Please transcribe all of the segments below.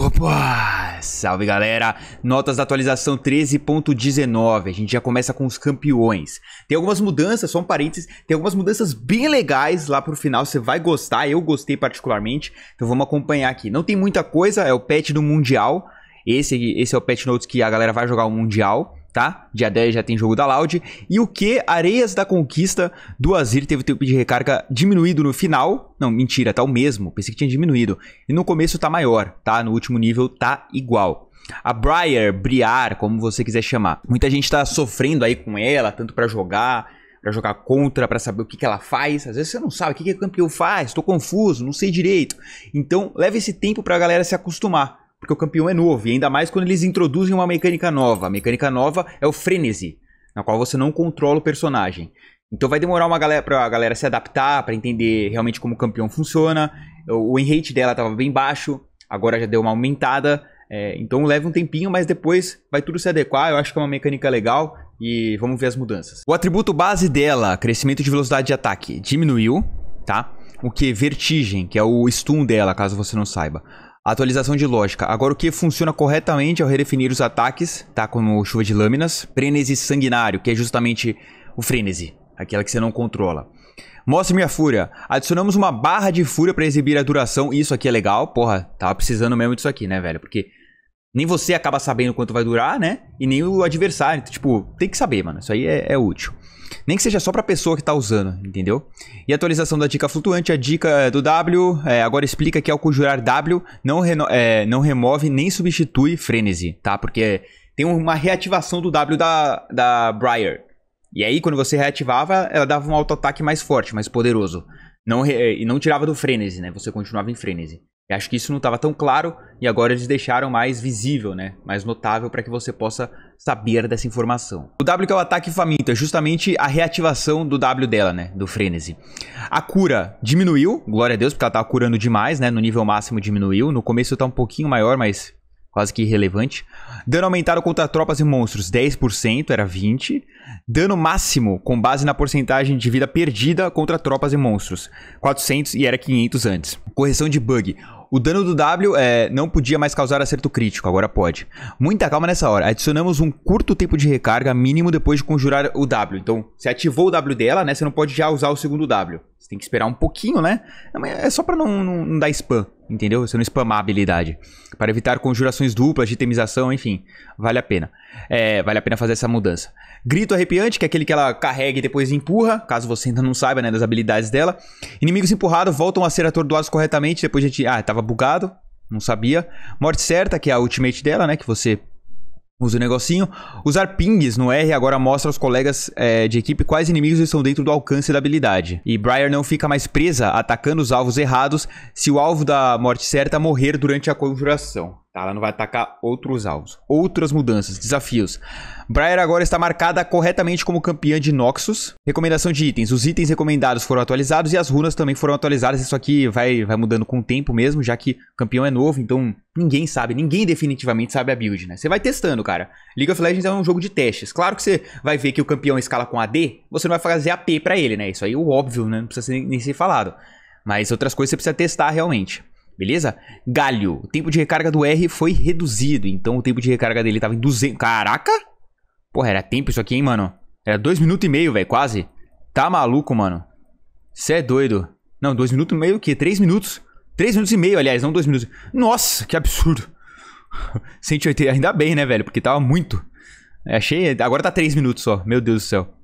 Opa! Salve galera! Notas da atualização 13.19. A gente já começa com os campeões. Tem algumas mudanças, só um parênteses, tem algumas mudanças bem legais lá pro final. Você vai gostar, eu gostei particularmente. Então vamos acompanhar aqui. Não tem muita coisa, é o patch do Mundial. Esse, esse é o patch notes que a galera vai jogar o Mundial tá? Dia 10 já tem jogo da Loud. E o que? Areias da Conquista do Azir teve o tempo de recarga diminuído no final. Não, mentira, tá o mesmo. Pensei que tinha diminuído. E no começo tá maior, tá? No último nível tá igual. A Briar, Briar, como você quiser chamar. Muita gente tá sofrendo aí com ela, tanto para jogar, para jogar contra, para saber o que, que ela faz. Às vezes você não sabe o que, que o é campeão faz, tô confuso, não sei direito. Então, leva esse tempo pra galera se acostumar porque o campeão é novo, e ainda mais quando eles introduzem uma mecânica nova. A mecânica nova é o frenesi, na qual você não controla o personagem. Então vai demorar uma galera pra galera se adaptar, para entender realmente como o campeão funciona. O enrate dela tava bem baixo, agora já deu uma aumentada. É, então leva um tempinho, mas depois vai tudo se adequar. Eu acho que é uma mecânica legal e vamos ver as mudanças. O atributo base dela, crescimento de velocidade de ataque, diminuiu, tá? O que? Vertigem, que é o stun dela, caso você não saiba. Atualização de lógica. Agora, o que funciona corretamente ao redefinir os ataques, tá? Como chuva de lâminas. Frenesi sanguinário, que é justamente o frenesi, aquela que você não controla. Mostre minha fúria. Adicionamos uma barra de fúria para exibir a duração. Isso aqui é legal. Porra, tava precisando mesmo disso aqui, né, velho? Porque nem você acaba sabendo quanto vai durar, né? E nem o adversário. Então, tipo, tem que saber, mano. Isso aí é, é útil. Nem que seja só pra pessoa que tá usando, entendeu? E atualização da dica flutuante, a dica é do W, é, agora explica que ao é conjurar W, não, é, não remove nem substitui frenesi, tá? Porque tem uma reativação do W da, da Briar. E aí, quando você reativava, ela dava um auto-ataque mais forte, mais poderoso. Não, e não tirava do frenesi, né? Você continuava em frenesi. E acho que isso não estava tão claro e agora eles deixaram mais visível, né? mais notável para que você possa saber dessa informação. O W que é o ataque faminto, é justamente a reativação do W dela, né? Do frenesi. A cura diminuiu, glória a Deus, porque ela estava curando demais, né? No nível máximo diminuiu. No começo está um pouquinho maior, mas quase que irrelevante. Dano aumentado contra tropas e monstros, 10%, era 20%. Dano máximo, com base na porcentagem de vida perdida contra tropas e monstros, 400 e era 500 antes. Correção de bug. O dano do W é, não podia mais causar acerto crítico, agora pode. Muita calma nessa hora. Adicionamos um curto tempo de recarga mínimo depois de conjurar o W. Então, você ativou o W dela, né? Você não pode já usar o segundo W. Você tem que esperar um pouquinho, né? É só pra não, não, não dar spam, entendeu? Você não spamar a habilidade. Para evitar conjurações duplas, de itemização, enfim. Vale a pena. É, vale a pena fazer essa mudança. Grito arrepiante, que é aquele que ela carrega e depois empurra, caso você ainda não saiba, né, das habilidades dela. Inimigos empurrados voltam a ser atordoados corretamente, depois a gente... Ah, tava bugado, não sabia. Morte certa, que é a ultimate dela, né, que você usa o negocinho. Usar pings no R agora mostra aos colegas é, de equipe quais inimigos estão dentro do alcance da habilidade. E Briar não fica mais presa atacando os alvos errados se o alvo da morte certa morrer durante a conjuração. Tá? Ela não vai atacar outros alvos. Outras mudanças, desafios. Briar agora está marcada corretamente como campeã de Noxus. Recomendação de itens. Os itens recomendados foram atualizados e as runas também foram atualizadas. Isso aqui vai, vai mudando com o tempo mesmo, já que o campeão é novo, então ninguém sabe, ninguém definitivamente sabe a build, né? Você vai testando, cara. League of Legends é um jogo de testes. Claro que você vai ver que o campeão escala com AD, você não vai fazer AP para ele, né? Isso aí é o óbvio, né? Não precisa nem ser falado. Mas outras coisas você precisa testar realmente. Beleza? Galho. O tempo de recarga do R foi reduzido. Então o tempo de recarga dele tava em 200. Caraca! Porra, era tempo isso aqui, hein, mano? Era 2 minutos e meio, velho, quase. Tá maluco, mano? Cê é doido. Não, 2 minutos e meio o quê? 3 minutos. 3 minutos e meio, aliás, não 2 minutos. Nossa, que absurdo. 180, ainda bem, né, velho? Porque tava muito. Achei. Agora tá 3 minutos só. Meu Deus do céu.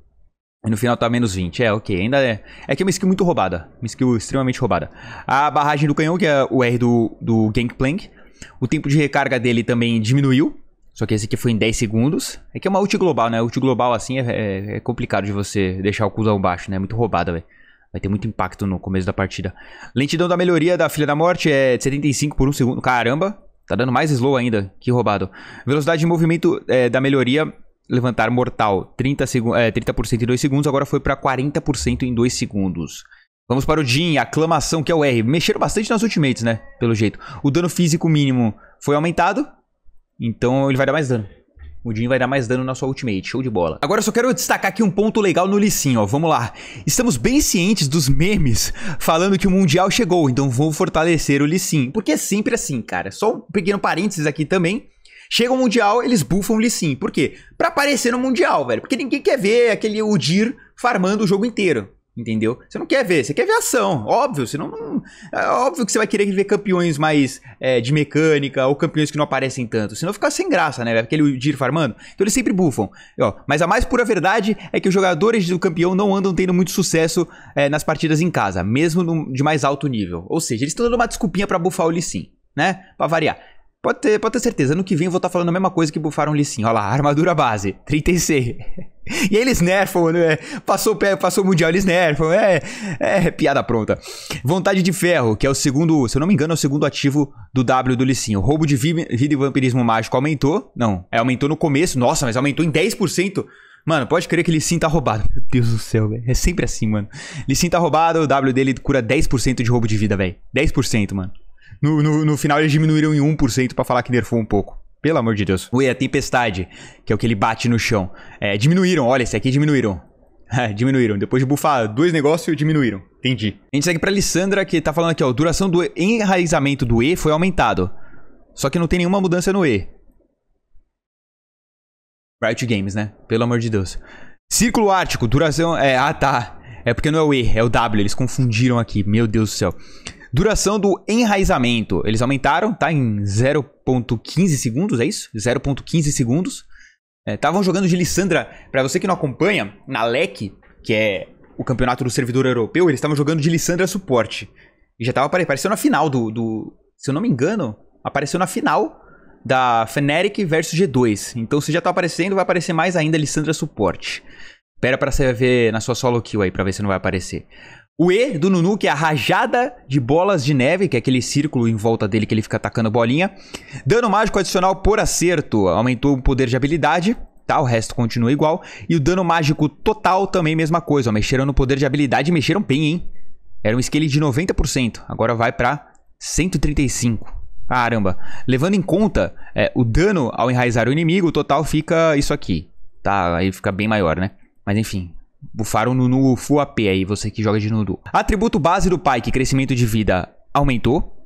E no final tá menos 20. É, ok. Ainda é. É que é uma skill muito roubada. Uma skill extremamente roubada. A barragem do canhão, que é o R do, do Gangplank. O tempo de recarga dele também diminuiu. Só que esse aqui foi em 10 segundos. É que é uma ult global, né? Ult global assim é, é, é complicado de você deixar o cooldown baixo, né? É muito roubada, velho. Vai ter muito impacto no começo da partida. Lentidão da melhoria da Filha da Morte é de 75 por 1 segundo. Caramba, tá dando mais slow ainda. Que roubado. Velocidade de movimento é, da melhoria levantar mortal 30%, é, 30 em 2 segundos, agora foi para 40% em 2 segundos. Vamos para o Jin, aclamação, que é o R. Mexeram bastante nas ultimates, né? Pelo jeito. O dano físico mínimo foi aumentado, então ele vai dar mais dano. O Jin vai dar mais dano na sua ultimate, show de bola. Agora eu só quero destacar aqui um ponto legal no Lee Sin ó, vamos lá. Estamos bem cientes dos memes falando que o Mundial chegou, então vou fortalecer o Lee Sin Porque é sempre assim, cara. Só um pequeno parênteses aqui também. Chega o Mundial, eles bufam o Lee Sin. Por quê? Pra aparecer no Mundial, velho. Porque ninguém quer ver aquele Udir farmando o jogo inteiro. Entendeu? Você não quer ver, você quer ver ação, óbvio. Você não, é óbvio que você vai querer ver campeões mais é, de mecânica ou campeões que não aparecem tanto. Senão fica sem graça, né? Aquele Udir farmando. Então eles sempre bufam. E, ó, mas a mais pura verdade é que os jogadores do campeão não andam tendo muito sucesso é, nas partidas em casa, mesmo no, de mais alto nível. Ou seja, eles estão dando uma desculpinha para bufar o Lee Sin, né? Pra variar. Pode ter, pode ter certeza, ano que vem eu vou estar tá falando a mesma coisa que bufaram o Licinho. Olha lá, armadura base, 36. e aí eles nerfam, né? Passou, passou o Mundial, eles nerfam. É, é, piada pronta. Vontade de Ferro, que é o segundo, se eu não me engano, é o segundo ativo do W do Licinho. Roubo de vida e vampirismo mágico aumentou. Não, é, aumentou no começo. Nossa, mas aumentou em 10%. Mano, pode crer que Lissin tá roubado. Meu Deus do céu, velho. É sempre assim, mano. Lissin tá roubado, o W dele cura 10% de roubo de vida, velho. 10%, mano. No, no, no final eles diminuíram em 1% para falar que nerfou um pouco. Pelo amor de Deus. Ué, a tempestade, que é o que ele bate no chão. É, diminuíram, olha, esse aqui diminuíram. É, diminuíram. Depois de bufar dois negócios, diminuíram. Entendi. A gente segue pra Alessandra, que tá falando aqui, ó. Duração do enraizamento do E foi aumentado. Só que não tem nenhuma mudança no E. Bright Games, né? Pelo amor de Deus. Círculo Ártico, duração... É, ah, tá. É porque não é o E, é o W. Eles confundiram aqui. Meu Deus do céu. Duração do enraizamento. Eles aumentaram, tá? Em 0.15 segundos, é isso? 0.15 segundos. Estavam é, jogando de Lissandra. Para você que não acompanha, na LEC, que é o campeonato do servidor europeu, eles estavam jogando de Lissandra suporte. E já tava aparecendo na final do, do. Se eu não me engano, apareceu na final da Fnatic versus G2. Então se já tá aparecendo, vai aparecer mais ainda Lissandra suporte. Pera pra você ver na sua solo kill aí, pra ver se não vai aparecer. O E do Nunu, que é a rajada de bolas de neve, que é aquele círculo em volta dele que ele fica atacando bolinha. Dano mágico adicional por acerto, aumentou o poder de habilidade. Tá, o resto continua igual. E o dano mágico total também mesma coisa. Ó, mexeram no poder de habilidade e mexeram bem, hein? Era um scale de 90%. Agora vai pra 135. Caramba. Levando em conta é, o dano ao enraizar o inimigo, o total fica isso aqui. Tá, aí fica bem maior, né? Mas enfim, bufaram no, full AP aí, você que joga de Nudu. Atributo base do Pyke, crescimento de vida, aumentou.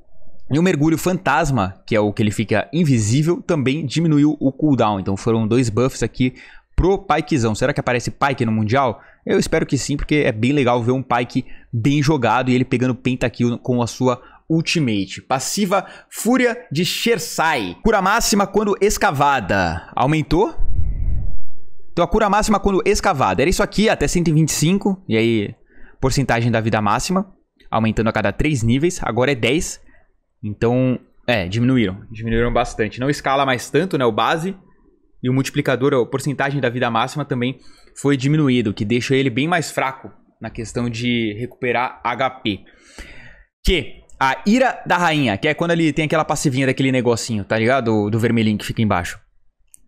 E o mergulho fantasma, que é o que ele fica invisível, também diminuiu o cooldown. Então foram dois buffs aqui pro Pikezão. Será que aparece Pike no Mundial? Eu espero que sim, porque é bem legal ver um Pike bem jogado e ele pegando pentakill com a sua Ultimate. Passiva Fúria de Shersai. Cura máxima quando escavada. Aumentou então a cura máxima é quando escavada era isso aqui, até 125, e aí porcentagem da vida máxima, aumentando a cada 3 níveis, agora é 10. Então, é, diminuíram, diminuíram bastante. Não escala mais tanto, né, o base e o multiplicador, a porcentagem da vida máxima também foi diminuído, que deixa ele bem mais fraco na questão de recuperar HP. Que a ira da rainha, que é quando ele tem aquela passivinha daquele negocinho, tá ligado? Do, do vermelhinho que fica embaixo.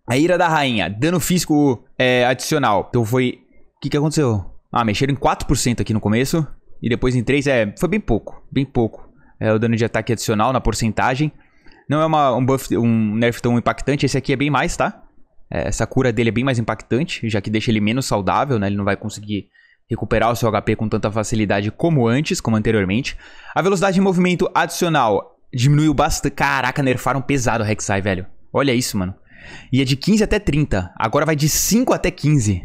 A ira da rainha, dano físico é, adicional. Então foi. O que, que aconteceu? Ah, mexeram em 4% aqui no começo. E depois em 3%. É, foi bem pouco. Bem pouco. É o dano de ataque adicional na porcentagem. Não é uma, um buff, um nerf tão impactante. Esse aqui é bem mais, tá? É, essa cura dele é bem mais impactante, já que deixa ele menos saudável, né? Ele não vai conseguir recuperar o seu HP com tanta facilidade como antes, como anteriormente. A velocidade de movimento adicional diminuiu bastante. Caraca, nerfaram pesado o Rek'Sai, velho. Olha isso, mano. Ia é de 15 até 30. Agora vai de 5 até 15.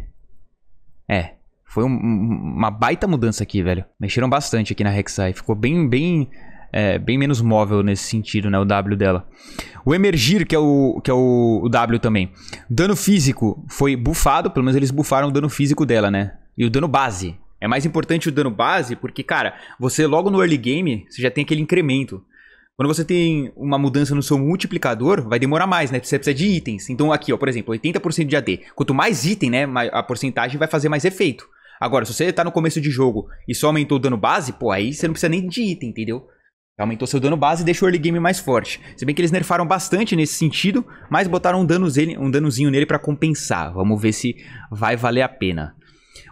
É. Foi um, uma baita mudança aqui, velho. Mexeram bastante aqui na Rek'Sai. Ficou bem, bem, é, bem menos móvel nesse sentido, né? O W dela. O Emergir, que é o, que é o, o W também. Dano físico foi bufado. Pelo menos eles bufaram o dano físico dela, né? E o dano base. É mais importante o dano base porque, cara, você logo no early game, você já tem aquele incremento. Quando você tem uma mudança no seu multiplicador, vai demorar mais, né? Você precisa de itens. Então aqui, ó, por exemplo, 80% de AD. Quanto mais item, né, a porcentagem vai fazer mais efeito. Agora, se você tá no começo de jogo e só aumentou o dano base, pô, aí você não precisa nem de item, entendeu? Aumentou seu dano base e deixou o early game mais forte. Se bem que eles nerfaram bastante nesse sentido, mas botaram um, danos ele, um danozinho nele para compensar. Vamos ver se vai valer a pena.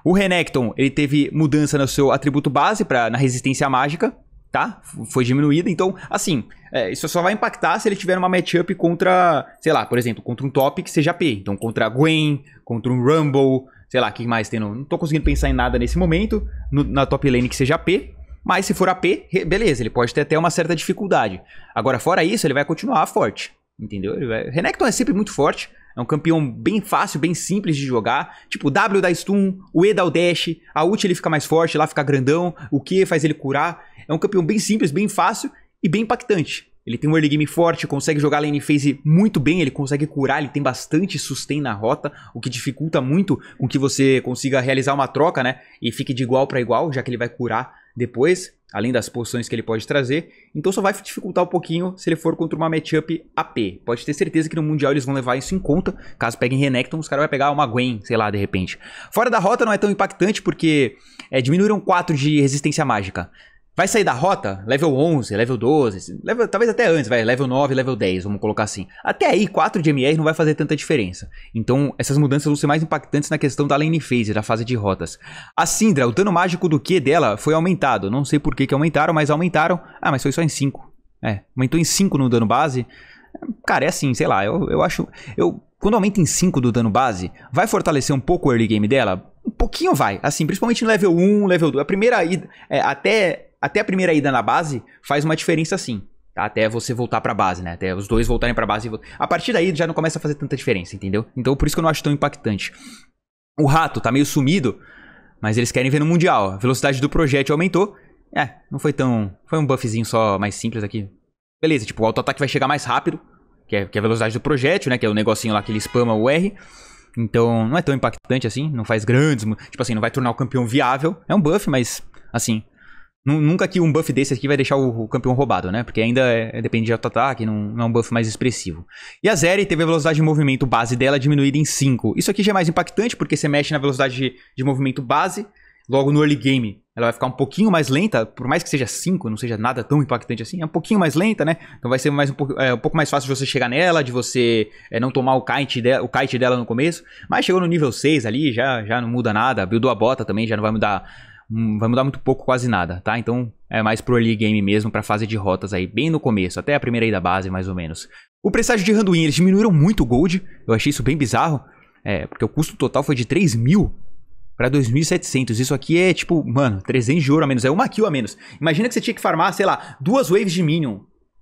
O Renekton, ele teve mudança no seu atributo base pra, na resistência mágica tá? Foi diminuída. Então, assim, é, isso só vai impactar se ele tiver uma matchup contra, sei lá, por exemplo, contra um top que seja AP. Então, contra a Gwen, contra um Rumble, sei lá, o que mais tem? Não, não tô conseguindo pensar em nada nesse momento, no, na top lane que seja AP. Mas se for AP, beleza, ele pode ter até uma certa dificuldade. Agora, fora isso, ele vai continuar forte, entendeu? Ele vai... Renekton é sempre muito forte. É um campeão bem fácil, bem simples de jogar. Tipo, W dá stun, o E dá o dash, a ult ele fica mais forte, lá fica grandão, o Q faz ele curar. É um campeão bem simples, bem fácil e bem impactante. Ele tem um early game forte, consegue jogar lane phase muito bem, ele consegue curar, ele tem bastante sustain na rota, o que dificulta muito com que você consiga realizar uma troca, né? E fique de igual para igual, já que ele vai curar depois, além das posições que ele pode trazer. Então só vai dificultar um pouquinho se ele for contra uma matchup AP. Pode ter certeza que no Mundial eles vão levar isso em conta. Caso peguem Renekton, os caras vão pegar uma Gwen, sei lá, de repente. Fora da rota não é tão impactante porque é, diminuíram 4 de resistência mágica. Vai sair da rota, level 11, level 12, level, talvez até antes, vai, level 9, level 10, vamos colocar assim. Até aí, 4 de MR não vai fazer tanta diferença. Então, essas mudanças vão ser mais impactantes na questão da lane phase, da fase de rotas. A Syndra, o dano mágico do Q dela foi aumentado. Não sei por que, que aumentaram, mas aumentaram. Ah, mas foi só em 5. É, aumentou em 5 no dano base. Cara, é assim, sei lá, eu, eu acho... Eu, quando aumenta em 5 do dano base, vai fortalecer um pouco o early game dela? Um pouquinho vai, assim, principalmente no level 1, level 2. A primeira, é, até até a primeira ida na base faz uma diferença sim. Tá? Até você voltar pra base, né? Até os dois voltarem pra base. A partir daí já não começa a fazer tanta diferença, entendeu? Então por isso que eu não acho tão impactante. O rato tá meio sumido, mas eles querem ver no Mundial. A velocidade do projétil aumentou. É, não foi tão. Foi um buffzinho só mais simples aqui. Beleza, tipo, o auto-ataque vai chegar mais rápido, que é, que é a velocidade do projétil, né? Que é o negocinho lá que ele spama o R. Então não é tão impactante assim, não faz grandes. Tipo assim, não vai tornar o campeão viável. É um buff, mas assim, Nunca que um buff desse aqui vai deixar o, o campeão roubado, né? Porque ainda é, é, depende de auto-ataque, não, não, é um buff mais expressivo. E a Zeri teve a velocidade de movimento base dela diminuída em 5. Isso aqui já é mais impactante, porque você mexe na velocidade de, de movimento base. Logo no early game, ela vai ficar um pouquinho mais lenta, por mais que seja 5, não seja nada tão impactante assim, é um pouquinho mais lenta, né? Então vai ser mais um, pouco, é, um pouco mais fácil de você chegar nela, de você é, não tomar o kite, de, o kite dela no começo. Mas chegou no nível 6 ali, já, já não muda nada. Buildou a bota também, já não vai mudar Hum, vai mudar muito pouco, quase nada, tá? Então é mais pro early game mesmo, pra fase de rotas aí, bem no começo, até a primeira aí da base, mais ou menos. O presságio de Randuin, eles diminuíram muito o gold, eu achei isso bem bizarro, é, porque o custo total foi de 3 mil pra 2.700, isso aqui é tipo, mano, 300 de ouro a menos, é uma kill a menos. Imagina que você tinha que farmar, sei lá, duas waves de Minion,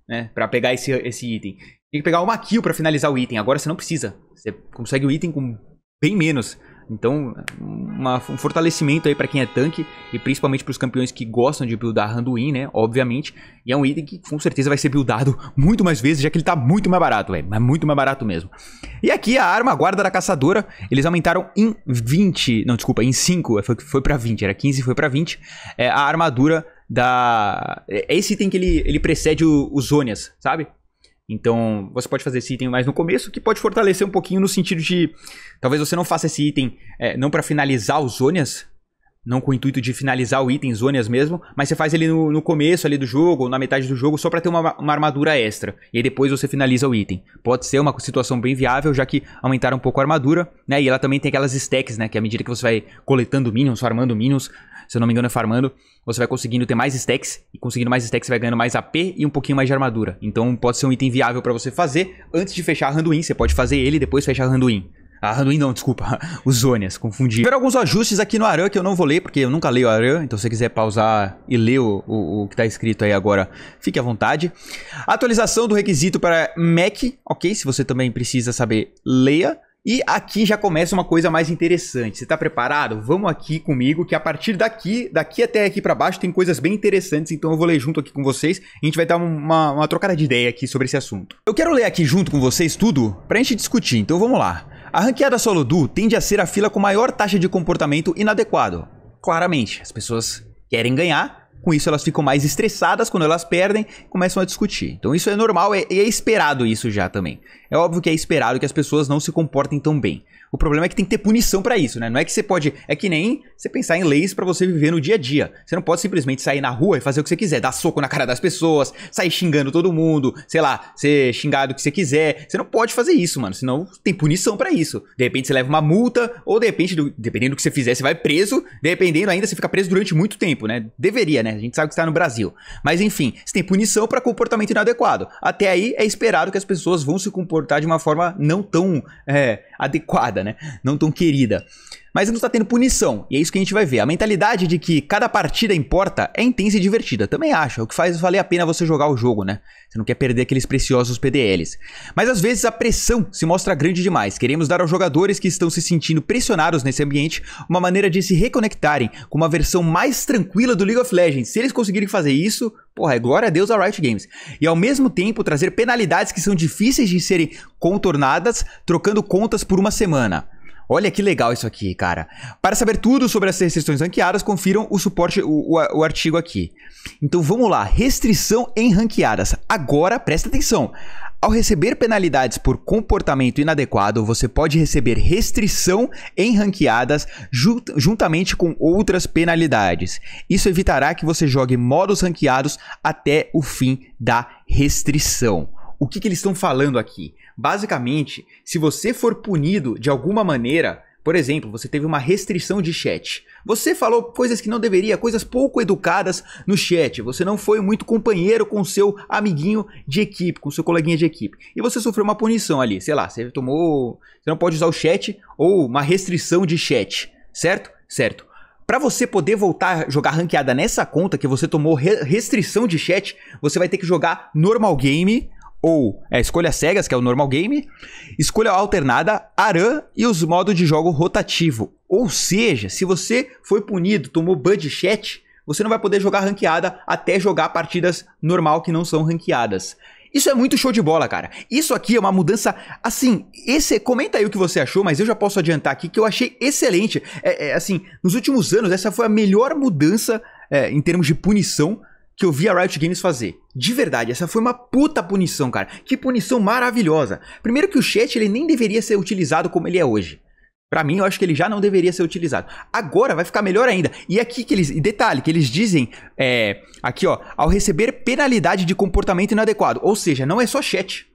né, pra pegar esse, esse item. Tinha que pegar uma kill pra finalizar o item, agora você não precisa, você consegue o item com bem menos. Então, uma, um fortalecimento aí para quem é tanque e principalmente para os campeões que gostam de buildar Anduin, né? Obviamente. E é um item que com certeza vai ser buildado muito mais vezes, já que ele tá muito mais barato, velho. Mas é muito mais barato mesmo. E aqui a arma, a guarda da caçadora, eles aumentaram em 20. Não, desculpa, em 5. Foi, foi para 20, era 15, foi para 20. É, a armadura da. É, é esse item que ele, ele precede os o Zônias, sabe? Então, você pode fazer esse item mais no começo, que pode fortalecer um pouquinho no sentido de. Talvez você não faça esse item é, não para finalizar os Zonias, não com o intuito de finalizar o item, zonas mesmo, mas você faz ele no, no começo ali do jogo, ou na metade do jogo, só para ter uma, uma, armadura extra. E aí depois você finaliza o item. Pode ser uma situação bem viável, já que aumentaram um pouco a armadura, né? E ela também tem aquelas stacks, né? Que à medida que você vai coletando minions, farmando minions, se eu não me engano é farmando, você vai conseguindo ter mais stacks, e conseguindo mais stacks você vai ganhando mais AP e um pouquinho mais de armadura. Então pode ser um item viável para você fazer antes de fechar a Randuin, você pode fazer ele e depois fechar a Randuin. A ah, não, desculpa. Os Zonias, confundi. Tiveram alguns ajustes aqui no Aran que eu não vou ler, porque eu nunca leio o Aran. Então se você quiser pausar e ler o, o, o que está escrito aí agora, fique à vontade. Atualização do requisito para Mac, ok? Se você também precisa saber, leia. E aqui já começa uma coisa mais interessante. Você está preparado? Vamos aqui comigo, que a partir daqui, daqui até aqui para baixo, tem coisas bem interessantes. Então eu vou ler junto aqui com vocês. a gente vai dar uma, uma trocada de ideia aqui sobre esse assunto. Eu quero ler aqui junto com vocês tudo para a gente discutir. Então vamos lá. A ranqueada solo duo tende a ser a fila com maior taxa de comportamento inadequado. Claramente, as pessoas querem ganhar, com isso elas ficam mais estressadas quando elas perdem e começam a discutir. Então isso é normal é, e é, é, esperado isso já também. É óbvio que é esperado que as pessoas não se comportem tão bem. O problema é que tem que ter punição para isso, né? Não é que você pode. É que nem você pensar em leis para você viver no dia a dia. Você não pode simplesmente sair na rua e fazer o que você quiser, dar soco na cara das pessoas, sair xingando todo mundo, sei lá, ser xingado o que você quiser. Você não pode fazer isso, mano. Senão tem punição para isso. De repente você leva uma multa, ou de repente, do... dependendo do que você fizer, você vai preso. Dependendo ainda, você fica preso durante muito tempo, né? Deveria, né? A gente sabe que está no Brasil. Mas enfim, você tem punição para comportamento inadequado. Até aí é esperado que as pessoas vão se comportar de uma forma não tão é, adequada amada, né? Não tão querida mas não está tendo punição. E é isso que a gente vai ver. A mentalidade de que cada partida importa é intensa e divertida. Também acho. É o que faz valer a pena você jogar o jogo, né? Você não quer perder aqueles preciosos PDLs. Mas às vezes a pressão se mostra grande demais. Queremos dar aos jogadores que estão se sentindo pressionados nesse ambiente uma maneira de se reconectarem com uma versão mais tranquila do League of Legends. Se eles conseguirem fazer isso, Porra, é glória a Deus a Riot Games. E ao mesmo tempo trazer penalidades que são difíceis de serem contornadas, trocando contas por uma semana. Olha que legal isso aqui, cara. Para saber tudo sobre as restrições ranqueadas, confiram o suporte, o, o, o artigo aqui. Então vamos lá, restrição em ranqueadas. Agora presta atenção. Ao receber penalidades por comportamento inadequado, você pode receber restrição em ranqueadas juntamente com outras penalidades. Isso evitará que você jogue modos ranqueados até o fim da restrição. O que, que eles estão falando aqui? Basicamente, se você for punido de alguma maneira, por exemplo, você teve uma restrição de chat. Você falou coisas que não deveria, coisas pouco educadas no chat. Você não foi muito companheiro com seu amiguinho de equipe, com seu coleguinha de equipe. E você sofreu uma punição ali, sei lá, você tomou, você não pode usar o chat ou uma restrição de chat, certo? Certo. Para você poder voltar a jogar ranqueada nessa conta que você tomou re restrição de chat, você vai ter que jogar normal game ou é, escolha cegas, que é o normal game, escolha alternada, aran e os modos de jogo rotativo. Ou seja, se você foi punido, tomou budget chat, você não vai poder jogar ranqueada até jogar partidas normal que não são ranqueadas. Isso é muito show de bola, cara. Isso aqui é uma mudança, assim, esse, comenta aí o que você achou, mas eu já posso adiantar aqui que eu achei excelente. É, é, assim, nos últimos anos, essa foi a melhor mudança é, em termos de punição que eu vi a Riot Games fazer. De verdade, essa foi uma puta punição, cara. Que punição maravilhosa. Primeiro que o chat ele nem deveria ser utilizado como ele é hoje. Para mim, eu acho que ele já não deveria ser utilizado. Agora vai ficar melhor ainda. E aqui que eles. Detalhe, que eles dizem. É, aqui, ó. Ao receber penalidade de comportamento inadequado. Ou seja, não é só chat.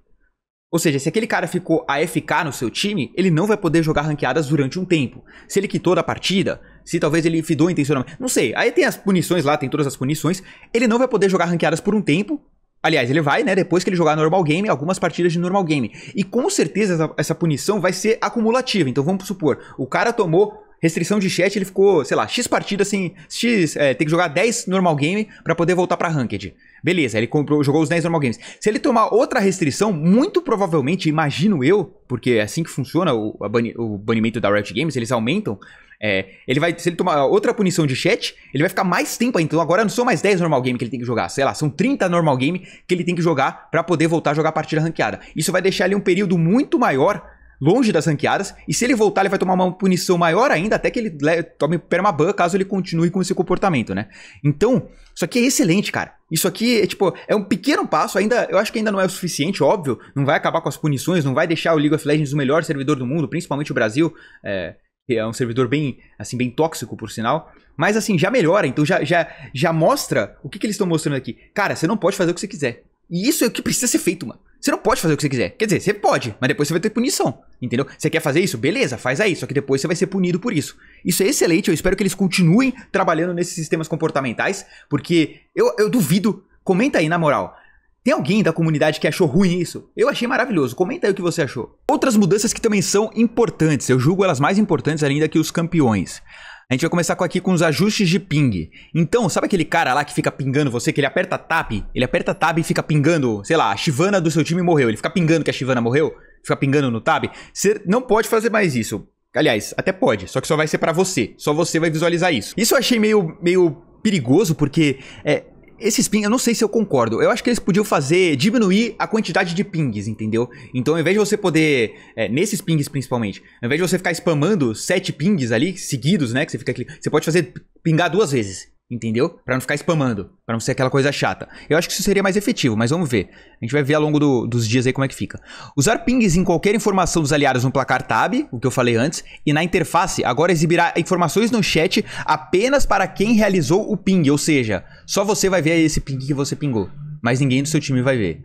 Ou seja, se aquele cara ficou AFK no seu time, ele não vai poder jogar ranqueadas durante um tempo. Se ele quitou da partida, se talvez ele fidou intencionalmente. Não sei. Aí tem as punições lá, tem todas as punições. Ele não vai poder jogar ranqueadas por um tempo. Aliás, ele vai, né? Depois que ele jogar normal game, algumas partidas de normal game. E com certeza essa, essa punição vai ser acumulativa. Então vamos supor, o cara tomou restrição de chat, ele ficou, sei lá, X partidas sem. X. É, tem que jogar 10 normal game para poder voltar pra ranked. Beleza, ele comprou, jogou os 10 normal games. Se ele tomar outra restrição, muito provavelmente, imagino eu, porque é assim que funciona o, o banimento da Riot Games, eles aumentam é, ele vai, se ele tomar outra punição de chat, ele vai ficar mais tempo ainda. Então agora não são mais 10 normal game que ele tem que jogar, sei lá, são 30 normal game que ele tem que jogar para poder voltar a jogar a partida ranqueada. Isso vai deixar ele um período muito maior longe das ranqueadas, e se ele voltar, ele vai tomar uma punição maior ainda, até que ele tome permaban, caso ele continue com esse comportamento, né? Então, isso aqui é excelente, cara. Isso aqui é tipo, é um pequeno passo, ainda, eu acho que ainda não é o suficiente, óbvio, não vai acabar com as punições, não vai deixar o League of Legends o melhor servidor do mundo, principalmente o Brasil, é, que é um servidor bem, assim, bem tóxico, por sinal. Mas, assim, já melhora, então já, já, já mostra o que, que eles estão mostrando aqui. Cara, você não pode fazer o que você quiser. E isso é o que precisa ser feito, mano. Você não pode fazer o que você quiser. Quer dizer, você pode, mas depois você vai ter punição, entendeu? Você quer fazer isso? Beleza, faz aí, só que depois você vai ser punido por isso. Isso é excelente, eu espero que eles continuem trabalhando nesses sistemas comportamentais, porque eu, eu duvido. Comenta aí, na moral. Tem alguém da comunidade que achou ruim isso? Eu achei maravilhoso, comenta aí o que você achou. Outras mudanças que também são importantes, eu julgo elas mais importantes ainda que os campeões. A gente vai começar aqui com os ajustes de ping. Então, sabe aquele cara lá que fica pingando você, que ele aperta tab, ele aperta tab e fica pingando, sei lá, a Shivana do seu time morreu, ele fica pingando que a Shivana morreu, fica pingando no tab? Você não pode fazer mais isso. Aliás, até pode, só que só vai ser para você, só você vai visualizar isso. Isso eu achei meio, meio perigoso porque é, esses pings, eu não sei se eu concordo. Eu acho que eles podiam fazer diminuir a quantidade de pings, entendeu? Então, ao invés de você poder. É, nesses pings principalmente, ao invés de você ficar spamando sete pings ali, seguidos, né? Que você fica aqui. Você pode fazer pingar duas vezes. Entendeu? Para não ficar spamando, para não ser aquela coisa chata. Eu acho que isso seria mais efetivo, mas vamos ver. A gente vai ver ao longo do, dos dias aí como é que fica. Usar pings em qualquer informação dos aliados no placar tab, o que eu falei antes, e na interface agora exibirá informações no chat apenas para quem realizou o ping, ou seja, só você vai ver esse ping que você pingou, mas ninguém do seu time vai ver.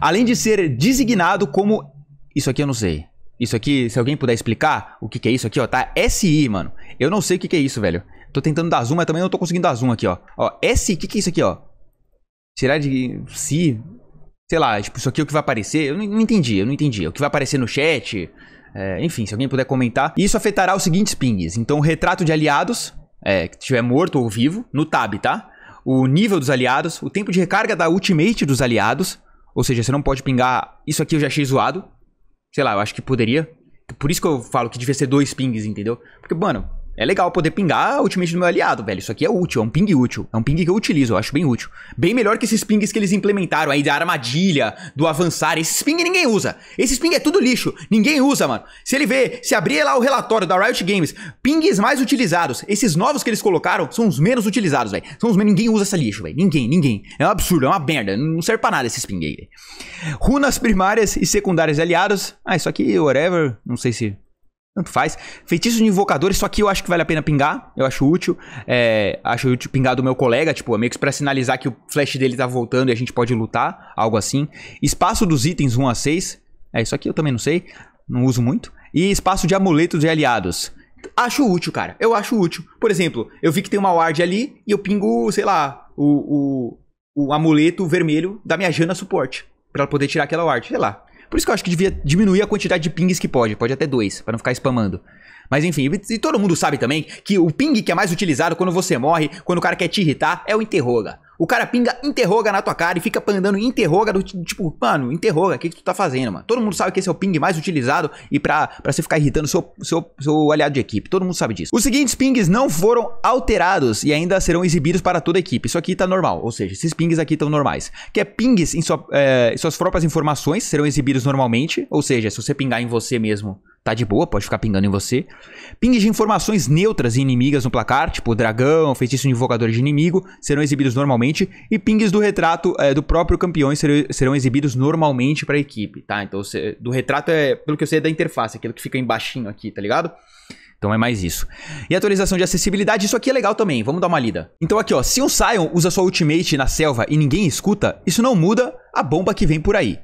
Além de ser designado como isso aqui eu não sei. Isso aqui, se alguém puder explicar o que, que é isso aqui, ó, tá? SI, mano. Eu não sei o que, que é isso, velho. Tô tentando dar zoom, mas também não tô conseguindo dar zoom aqui, ó. Ó, S, o que, que é isso aqui, ó? Será de si? Sei lá, tipo, isso aqui é o que vai aparecer? Eu não, não entendi, eu não entendi. É o que vai aparecer no chat? É, enfim, se alguém puder comentar. Isso afetará os seguintes pings. Então, o retrato de aliados, é, que estiver morto ou vivo, no tab, tá? O nível dos aliados, o tempo de recarga da ultimate dos aliados. Ou seja, você não pode pingar... Isso aqui eu já achei zoado. Sei lá, eu acho que poderia. Por isso que eu falo que devia ser dois pings, entendeu? Porque, mano, é legal poder pingar ultimate do meu aliado, velho. Isso aqui é útil, é um ping útil. É um ping que eu utilizo, eu acho bem útil. Bem melhor que esses pings que eles implementaram aí da armadilha, do avançar. Esses ping ninguém usa. Esses ping é tudo lixo. Ninguém usa, mano. Se ele vê, se abrir lá o relatório da Riot Games, pings mais utilizados. Esses novos que eles colocaram são os menos utilizados, velho. São os menos... Ninguém usa essa lixo, velho. Ninguém, ninguém. É um absurdo, é uma merda. Não serve pra nada esses ping aí, velho. Runas primárias e secundárias aliados. Ah, isso aqui, whatever. Não sei se tanto faz. Feitiço de invocadores, só que eu acho que vale a pena pingar. Eu acho útil. É, acho útil pingar do meu colega, tipo, é meio que pra sinalizar que o flash dele tá voltando e a gente pode lutar, algo assim. Espaço dos itens 1 a 6. É, isso aqui eu também não sei. Não uso muito. E espaço de amuletos e aliados. Acho útil, cara. Eu acho útil. Por exemplo, eu vi que tem uma ward ali e eu pingo, sei lá, o, o, o amuleto vermelho da minha Jana suporte. Pra ela poder tirar aquela ward. Sei lá. Por isso que eu acho que devia diminuir a quantidade de pings que pode. Pode até dois, para não ficar spamando. Mas enfim, e todo mundo sabe também que o ping que é mais utilizado quando você morre, quando o cara quer te irritar, é o interroga. O cara pinga, interroga na tua cara e fica pandando, interroga, do, tipo, mano, interroga, o que, que tu tá fazendo, mano? Todo mundo sabe que esse é o ping mais utilizado e pra, pra você ficar irritando seu, seu, seu aliado de equipe. Todo mundo sabe disso. Os seguintes pings não foram alterados e ainda serão exibidos para toda a equipe. Isso aqui tá normal, ou seja, esses pings aqui estão normais. Que é pings em sua, é, suas próprias informações serão exibidos normalmente, ou seja, se você pingar em você mesmo, tá de boa, pode ficar pingando em você. Ping de informações neutras e inimigas no placar, tipo dragão, feitiço de invocador de inimigo, serão exibidos normalmente. E pings do retrato é, do próprio campeão serão, serão exibidos normalmente pra equipe, tá? Então, você do retrato é, pelo que eu sei, é da interface, aquilo que fica embaixinho aqui, tá ligado? Então é mais isso. E atualização de acessibilidade, isso aqui é legal também, vamos dar uma lida. Então aqui ó, se um Sion usa sua ultimate na selva e ninguém escuta, isso não muda a bomba que vem por aí.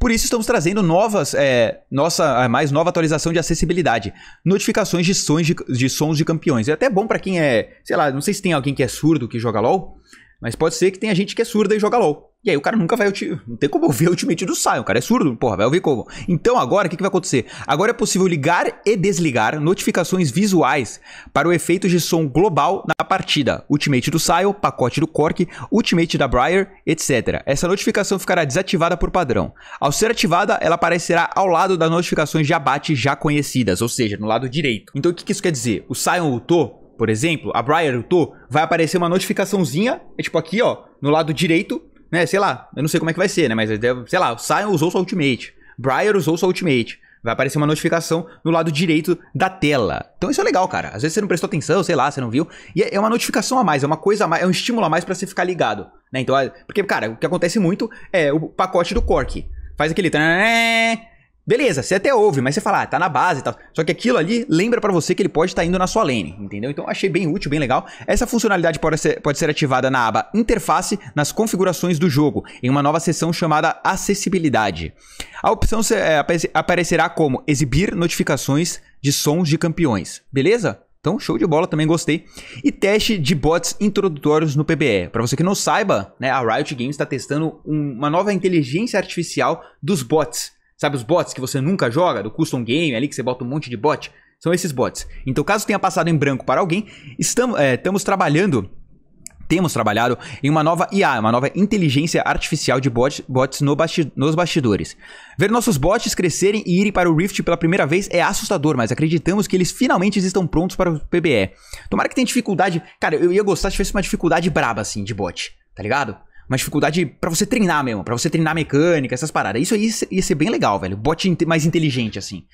Por isso estamos trazendo novas, é, nossa, é, mais nova atualização de acessibilidade. Notificações de sons de, de sons de campeões. É até bom para quem é, sei lá, não sei se tem alguém que é surdo que joga LoL, mas pode ser que tenha gente que é surda e joga LoL. E aí o cara nunca vai ouvir. Não tem como ver o Ultimate do Sion, o cara é surdo, porra, vai ouvir como. Então agora, o que, que vai acontecer? Agora é possível ligar e desligar notificações visuais para o efeito de som global na partida. Ultimate do Sion, pacote do Cork, Ultimate da Briar, etc. Essa notificação ficará desativada por padrão. Ao ser ativada, ela aparecerá ao lado das notificações de abate já conhecidas, ou seja, no lado direito. Então o que, que isso quer dizer? O Sion lutou, por exemplo, a Briar lutou, vai aparecer uma notificaçãozinha, é tipo aqui ó, no lado direito, né? Sei lá, eu não sei como é que vai ser, né? Mas, sei lá, o Sion usou sua Ultimate, Briar usou sua Ultimate. Vai aparecer uma notificação no lado direito da tela. Então isso é legal, cara. Às vezes você não prestou atenção, sei lá, você não viu. E é, é uma notificação a mais, é uma coisa a mais, é um estímulo a mais para você ficar ligado. Né? Então, é, porque, cara, o que acontece muito é o pacote do Cork. Faz aquele. Beleza, você até ouve, mas você fala, ah, tá na base e tal. Só que aquilo ali lembra para você que ele pode estar tá indo na sua lane, entendeu? Então achei bem útil, bem legal. Essa funcionalidade pode ser, pode ser ativada na aba Interface, nas configurações do jogo, em uma nova seção chamada Acessibilidade. A opção é, aparecerá como Exibir notificações de sons de campeões, beleza? Então, show de bola, também gostei. E teste de bots introdutórios no PBE. Para você que não saiba, né, a Riot Games está testando um, uma nova inteligência artificial dos bots Sabe os bots que você nunca joga, do custom game ali, que você bota um monte de bot? São esses bots. Então, caso tenha passado em branco para alguém, estamos, eh, é, estamos trabalhando temos trabalhado em uma nova IA, uma nova inteligência artificial de bots, bots no basti nos bastidores. Ver nossos bots crescerem e irem para o Rift pela primeira vez é assustador, mas acreditamos que eles finalmente estão prontos para o PBE. Tomara que tenha dificuldade. Cara, eu ia gostar se tivesse uma dificuldade braba assim de bot, tá ligado? Uma dificuldade para você treinar mesmo, para você treinar mecânica, essas paradas. Isso aí ia ser bem legal, velho. Bot mais inteligente, assim.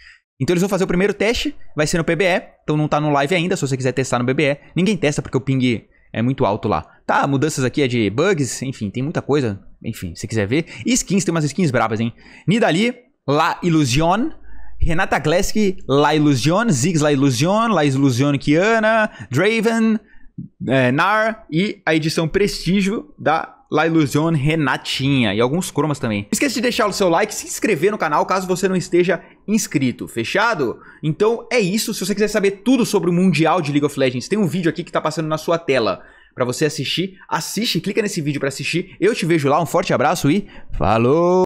Então eles vão fazer o primeiro teste, vai ser no PBE, então não tá no live ainda, se você quiser testar no PBE. Ninguém testa porque o ping é muito alto lá. Tá, mudanças aqui é de bugs, enfim, tem muita coisa, enfim, se quiser ver. E skins, tem umas skins brabas, hein? Nidali, La Illusion, Renata Glesk, La Illusion, Ziggs La Illusion, La Illusion Kiana, Draven, é, Nar e a edição Prestígio da La Ilusione Renatinha e alguns cromas também. Não esqueça de deixar o seu like, se inscrever no canal caso você não esteja inscrito, fechado? Então é isso, se você quiser saber tudo sobre o Mundial de League of Legends, tem um vídeo aqui que tá passando na sua tela para você assistir. Assiste, clica nesse vídeo para assistir. Eu te vejo lá, um forte abraço e falou!